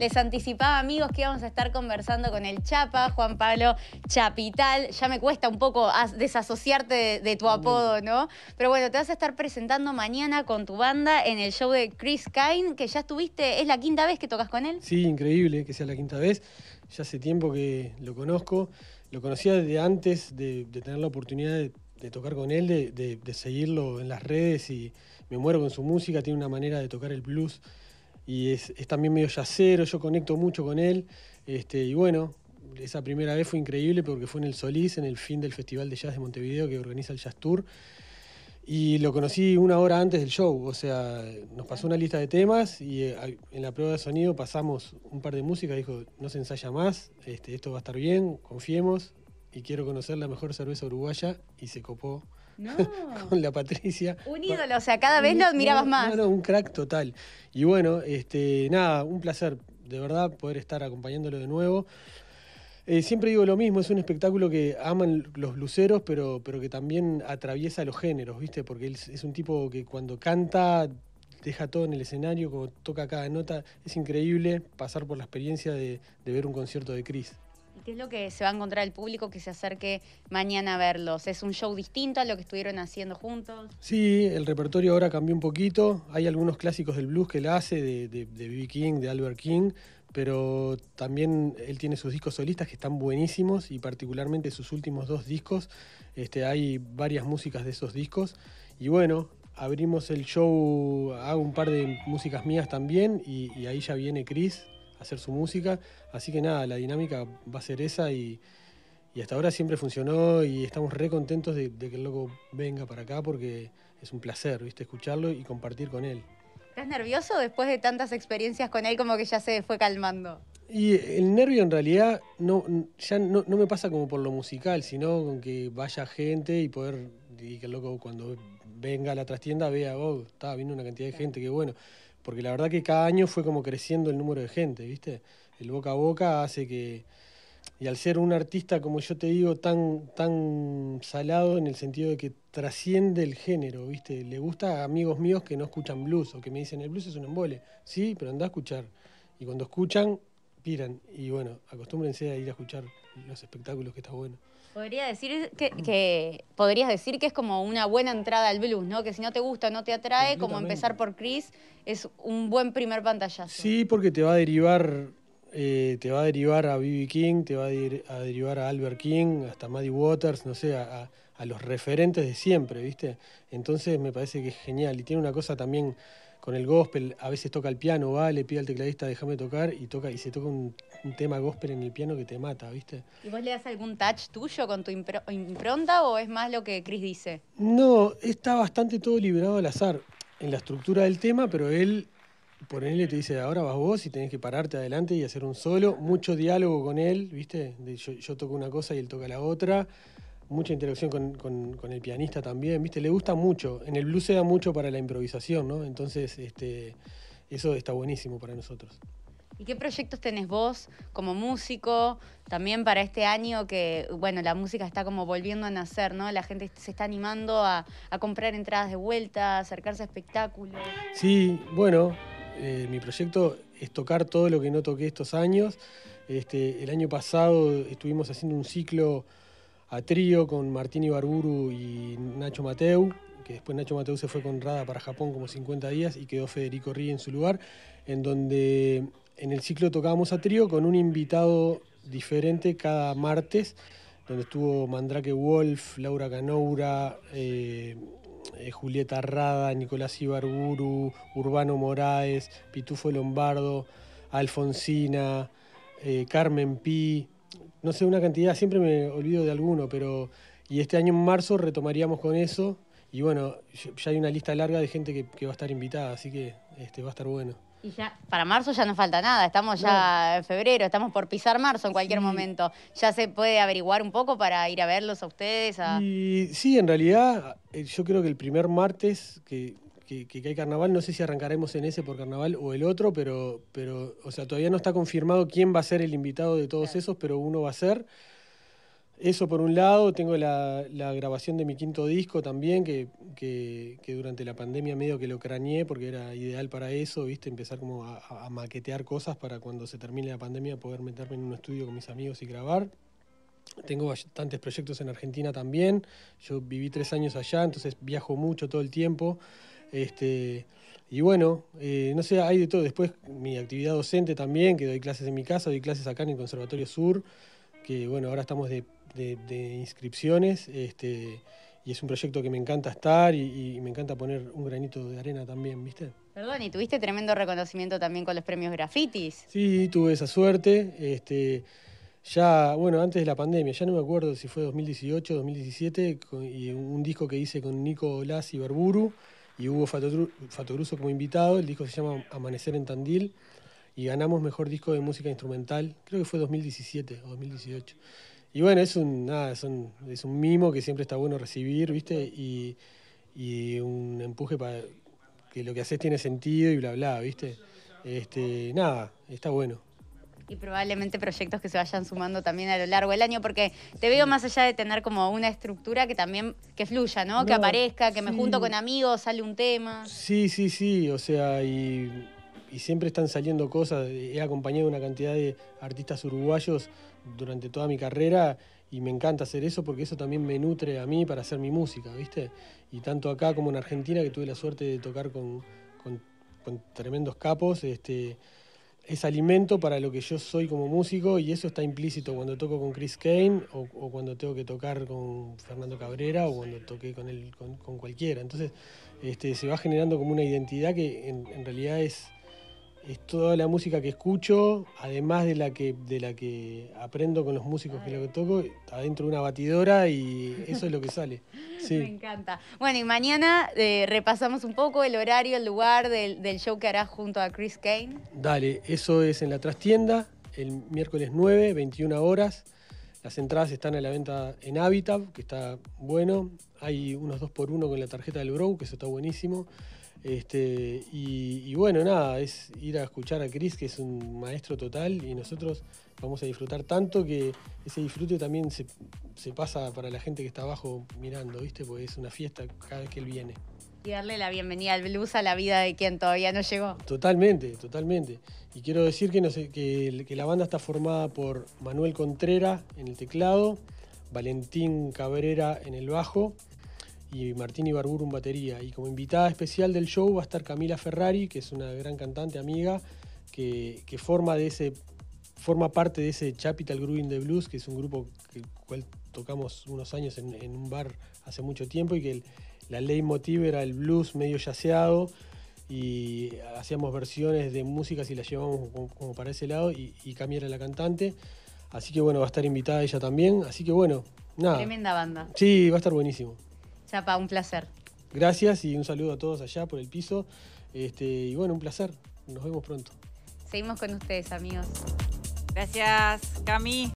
Les anticipaba, amigos, que íbamos a estar conversando con el Chapa, Juan Pablo Chapital. Ya me cuesta un poco desasociarte de, tu apodo, ¿no? Pero bueno, te vas a estar presentando mañana con tu banda en el show de Chris Kine, que ya estuviste, es la quinta vez que tocas con él. Sí, increíble que sea la quinta vez. Ya hace tiempo que lo conozco. Lo conocía desde antes de, tener la oportunidad de tocar con él, de, de, seguirlo en las redes y me muero con su música, tiene una manera de tocar el blues y es, también medio yacero, yo conecto mucho con él. Este, y bueno, esa primera vez fue increíble porque fue en el Solís, en el fin del Festival de Jazz de Montevideo que organiza el Jazz Tour. Y lo conocí una hora antes del show, o sea, nos pasó una lista de temas y eh, en la prueba de sonido pasamos un par de música dijo, no se ensaya más, este, esto va a estar bien, confiemos y quiero conocer la mejor cerveza uruguaya y se copó con la Patricia. Un ídolo, o sea, cada vez lo admirabas más. un crack total. Y bueno, este, nada, un placer, de verdad, poder estar acompañándolo de nuevo. Eh, siempre digo lo mismo, es un espectáculo que aman los luceros, pero, pero que también atraviesa los géneros, ¿viste? Porque él es un tipo que cuando canta deja todo en el escenario, como toca cada nota. Es increíble pasar por la experiencia de, de ver un concierto de Cris. ¿Qué es lo que se va a encontrar el público que se acerque mañana a verlos? ¿Es un show distinto a lo que estuvieron haciendo juntos? Sí, el repertorio ahora cambió un poquito. Hay algunos clásicos del blues que él hace, de B.B. King, de Albert King, pero también él tiene sus discos solistas que están buenísimos y particularmente sus últimos dos discos. Este, hay varias músicas de esos discos. Y bueno, abrimos el show, hago un par de músicas mías también y ahí ya viene Chris hacer su música. Así que nada, la dinámica va a ser esa y, hasta ahora siempre funcionó y estamos re contentos de, que el loco venga para acá porque es un placer, ¿viste? Escucharlo y compartir con él. ¿Estás nervioso después de tantas experiencias con él como que ya se fue calmando? Y el nervio en realidad no, ya no, me pasa como por lo musical, sino con que vaya gente y poder, y que el loco cuando venga a la trastienda vea, oh, estaba viendo una cantidad de gente, qué bueno porque la verdad que cada año fue como creciendo el número de gente, ¿viste? El boca a boca hace que... Y al ser un artista, como yo te digo, tan, tan salado en el sentido de que trasciende el género, ¿viste? Le gusta a amigos míos que no escuchan blues o que me dicen, el blues es un embole. Sí, pero anda a escuchar. Y cuando escuchan, piran. Y bueno, acostúmbrense a ir a escuchar los espectáculos que está bueno. Podría decir que, podrías decir que es como una buena entrada al blues, ¿no? Que si no te gusta, no te atrae, como empezar por Chris es un buen primer pantallazo. Sí, porque te va a derivar eh, te va a derivar a B.B. King, te va a, derivar a Albert King, hasta Maddie Waters, no sé, a los referentes de siempre, ¿viste? Entonces me parece que es genial y tiene una cosa también con el gospel, a veces toca el piano, va, le pide al tecladista, déjame tocar, y toca, y se toca un, tema gospel en el piano que te mata, ¿viste? ¿Y vos le das algún touch tuyo con tu impronta o es más lo que Chris dice? No, está bastante todo liberado al azar en la estructura del tema, pero él por él te dice, ahora vas vos y tenés que pararte adelante y hacer un solo, mucho diálogo con él, ¿viste? yo toco una cosa y él toca la otra mucha interacción con, el pianista también, ¿viste? Le gusta mucho. En el blues se da mucho para la improvisación, ¿no? Entonces, este, eso está buenísimo para nosotros. ¿Y qué proyectos tenés vos como músico también para este año que, bueno, la música está como volviendo a nacer, ¿no? La gente se está animando a, comprar entradas de vuelta, a acercarse a espectáculos. Sí, bueno, eh, mi proyecto es tocar todo lo que no toqué estos años. Este, el año pasado estuvimos haciendo un ciclo a trío con Martín Ibarburu y Nacho Mateu, que después Nacho Mateu se fue con Rada para Japón como 50 días y quedó Federico Rí en su lugar, en donde en el ciclo tocábamos a trío con un invitado diferente cada martes, donde estuvo Mandrake Wolf, Laura Canoura, eh, eh, Julieta Rada, Nicolás Ibarburu, Urbano Moraes, Pitufo Lombardo, Alfonsina, eh, Carmen Pi, no sé, una cantidad, siempre me olvido de alguno, pero. Y este año en marzo retomaríamos con eso. Y bueno, ya hay una lista larga de gente que, va a estar invitada, así que este, va a estar bueno. Y ya, para marzo ya no falta nada, estamos ya en febrero, estamos por pisar marzo en cualquier momento. ¿Ya se puede averiguar un poco para ir a verlos a ustedes? Y, sí, en realidad eh, yo creo que el primer martes, que que, hay carnaval. No sé si arrancaremos en ese por carnaval o el otro, pero, pero o sea, todavía no está confirmado quién va a ser el invitado de todos esos, pero uno va a ser. Eso por un lado, tengo la, grabación de mi quinto disco también, que, que, durante la pandemia medio que lo craneé porque era ideal para eso, ¿viste? Empezar como a, a, maquetear cosas para cuando se termine la pandemia poder meterme en un estudio con mis amigos y grabar. Tengo bastantes proyectos en Argentina también, yo viví tres años allá, entonces viajo mucho todo el tiempo. Este, y bueno, eh, no sé, hay de todo. Después mi actividad docente también, que doy clases en mi casa, doy clases acá en el Conservatorio Sur, que bueno, ahora estamos de, inscripciones, este, y es un proyecto que me encanta estar y, me encanta poner un granito de arena también, ¿viste? Perdón, y tuviste tremendo reconocimiento también con los premios grafitis. Sí, tuve esa suerte. Este, ya, bueno, antes de la pandemia, ya no me acuerdo si fue 2018, 2017, y un disco que hice con Nico Las y Berburu y hubo Fatogruso como invitado. El disco se llama Amanecer en Tandil y ganamos mejor disco de música instrumental, creo que fue 2017 o 2018. Y bueno, es un, nada, es es mimo que siempre está bueno recibir, ¿viste? Y, y un empuje para que lo que haces tiene sentido y bla, bla, ¿viste? Este, nada, está bueno. Y probablemente proyectos que se vayan sumando también a lo largo del año, porque te veo más allá de tener como una estructura que también, que fluya, ¿no? que aparezca, que me junto con amigos, sale un tema. Sí, sí, sí, o sea, y, siempre están saliendo cosas. He acompañado una cantidad de artistas uruguayos durante toda mi carrera y me encanta hacer eso porque eso también me nutre a mí para hacer mi música, ¿viste? Y tanto acá como en Argentina, que tuve la suerte de tocar con, con, con tremendos capos, este, es alimento para lo que yo soy como músico y eso está implícito cuando toco con Chris Kane o, cuando tengo que tocar con Fernando Cabrera o cuando toqué con, él, con, cualquiera. Entonces este, se va generando como una identidad que en realidad es es toda la música que escucho, además de la que, de la que aprendo con los músicos que lo que toco, dentro de una batidora y eso es lo que sale. Me encanta. Bueno, y mañana eh, repasamos un poco el horario, el lugar del, del, show que harás junto a Chris Kane. Dale, eso es en la trastienda, el miércoles 9, 21 horas. Las entradas están a la venta en Habitat, que está bueno. Hay unos dos por uno con la tarjeta del Grow, que eso está buenísimo. Este, y, bueno, nada, es ir a escuchar a Chris, que es un maestro total, y nosotros vamos a disfrutar tanto que ese disfrute también se, pasa para la gente que está abajo mirando, ¿viste? Porque es una fiesta cada vez que él viene. Y darle la bienvenida al blues a la vida de quien todavía no llegó. Totalmente, totalmente. Y quiero decir que, no sé, que, que la banda está formada por Manuel Contrera en el teclado, Valentín Cabrera en el bajo, y Martín Ibarburu en batería. Y como invitada especial del show va a estar Camila Ferrari, que es una gran cantante amiga, que, forma, parte de ese Chapital Grooving de Blues, que es un grupo que cual tocamos unos años en, un bar hace mucho tiempo y que la la leitmotiv era el blues medio yaceado y hacíamos versiones de músicas y las llevamos como, para ese lado y, Camila era la cantante. Así que bueno, va a estar invitada ella también. Así que bueno, nada. Tremenda banda. Sí, va a estar buenísimo. Chapa, un placer. Gracias y un saludo a todos allá por el piso. Este, y bueno, un placer. Nos vemos pronto. Seguimos con ustedes, amigos. Gracias, Cami.